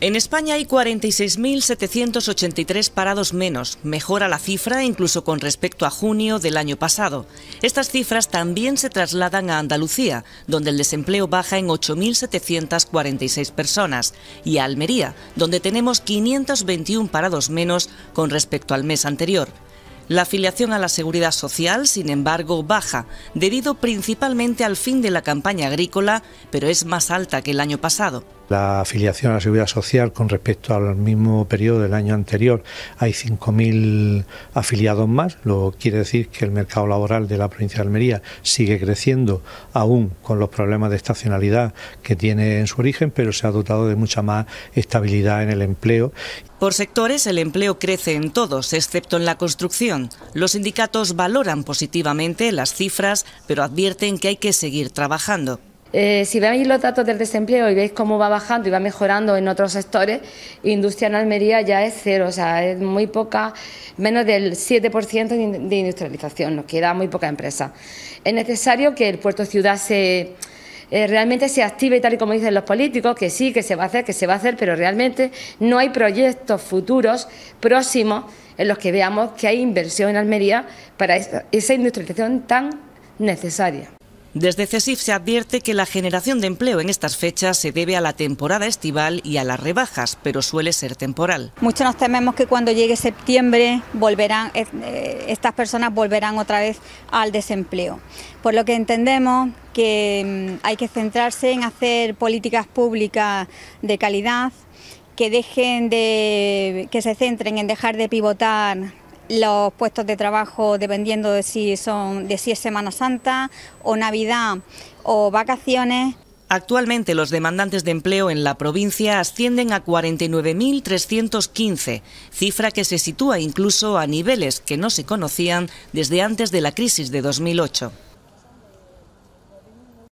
En España hay 46.783 parados menos, mejora la cifra incluso con respecto a junio del año pasado. Estas cifras también se trasladan a Andalucía, donde el desempleo baja en 8.746 personas, y a Almería, donde tenemos 521 parados menos con respecto al mes anterior. La afiliación a la seguridad social, sin embargo, baja, debido principalmente al fin de la campaña agrícola, pero es más alta que el año pasado. La afiliación a la seguridad social con respecto al mismo periodo del año anterior hay 5.000 afiliados más, lo quiere decir que el mercado laboral de la provincia de Almería sigue creciendo aún con los problemas de estacionalidad que tiene en su origen, pero se ha dotado de mucha más estabilidad en el empleo. Por sectores, el empleo crece en todos, excepto en la construcción. Los sindicatos valoran positivamente las cifras, pero advierten que hay que seguir trabajando. Eh, si veis los datos del desempleo y veis cómo va bajando y va mejorando en otros sectores, industria en Almería ya es cero, o sea, es muy poca, menos del 7% de industrialización, nos queda muy poca empresa. Es necesario que el puerto ciudad se, eh, realmente se active, tal y como dicen los políticos, que sí, que se va a hacer, que se va a hacer, pero realmente no hay proyectos futuros próximos en los que veamos que hay inversión en Almería para esa industrialización tan necesaria. Desde CESIF se advierte que la generación de empleo en estas fechas se debe a la temporada estival y a las rebajas, pero suele ser temporal. Muchos nos tememos que cuando llegue septiembre eh, eh, estas personas volverán otra vez al desempleo. Por lo que entendemos que mm, hay que centrarse en hacer políticas públicas de calidad, que dejen de que se centren en dejar de pivotar los puestos de trabajo dependiendo de si son de si es Semana Santa o Navidad o vacaciones. Actualmente los demandantes de empleo en la provincia ascienden a 49.315, cifra que se sitúa incluso a niveles que no se conocían desde antes de la crisis de 2008.